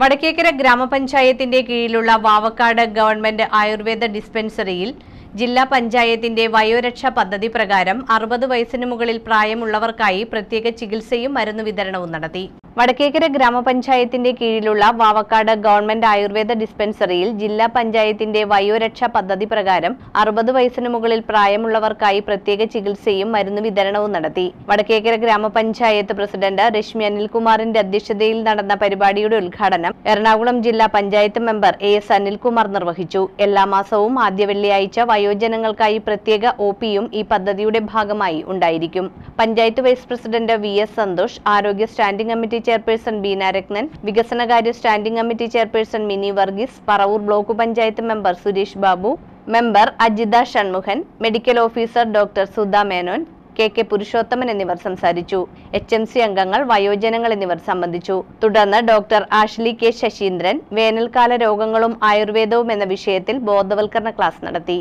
വടക്കേക്കര ഗ്രാമപഞ്ചായത്തിന്റെ കീഴിലുള്ള വാവക്കാട് ഗവൺമെന്റ് ആയുർവേദ ഡിസ്പെൻസറിയിൽ ജില്ലാ പഞ്ചായത്തിന്റെ വയോരക്ഷ പദ്ധതി പ്രകാരം അറുപത് വയസ്സിന് മുകളിൽ പ്രായമുള്ളവർക്കായി പ്രത്യേക ചികിത്സയും മരുന്ന് വിതരണവും നടത്തി വടക്കേക്കര ഗ്രാമപഞ്ചായത്തിന്റെ കീഴിലുള്ള വാവക്കാട് ഗവൺമെന്റ് ആയുർവേദ ഡിസ്പെൻസറിയിൽ ജില്ലാ പഞ്ചായത്തിന്റെ വയോരക്ഷാ പദ്ധതി പ്രകാരം അറുപത് വയസ്സിന് മുകളിൽ പ്രായമുള്ളവർക്കായി പ്രത്യേക ചികിത്സയും മരുന്ന് വിതരണവും നടത്തി വടക്കേക്കര ഗ്രാമപഞ്ചായത്ത് പ്രസിഡന്റ് രശ്മി അനിൽകുമാറിന്റെ അധ്യക്ഷതയിൽ നടന്ന പരിപാടിയുടെ ഉദ്ഘാടനം എറണാകുളം ജില്ലാ പഞ്ചായത്ത് മെമ്പർ എ എസ് അനിൽകുമാർ നിർവഹിച്ചു എല്ലാ മാസവും ആദ്യ വെള്ളിയാഴ്ച വയോജനങ്ങൾക്കായി പ്രത്യേക ഒ പിയും ഈ പദ്ധതിയുടെ ഭാഗമായി ഉണ്ടായിരിക്കും പഞ്ചായത്ത് വൈസ് പ്രസിഡന്റ് വി എസ് സന്തോഷ് ആരോഗ്യ സ്റ്റാൻഡിംഗ് കമ്മിറ്റി ചെയർപേഴ്സൺ ബീന നരഗ്നൻ വികസനകാര്യ standing committee chairperson Mini Varghese Paravur block panchayat member Suresh Babu member Ajitha Shanmukhan medical officer doctor Sudha Menon K K Purushothaman എന്നിവർ സംസാരിച്ചു എച്ച് എം സി അംഗങ്ങൾ വയോജനങ്ങൾ എന്നിവർ സംബന്ധിച്ചു തുടർന്ന് ഡോക്ടർ ആഷ്ലി കെ ശശീന്ദ്രൻ വേനൽക്കാല രോഗങ്ങളും ആയുർവേദവും എന്ന വിഷയത്തിൽ ബോധവൽക്കരണ ക്ലാസ് നടത്തി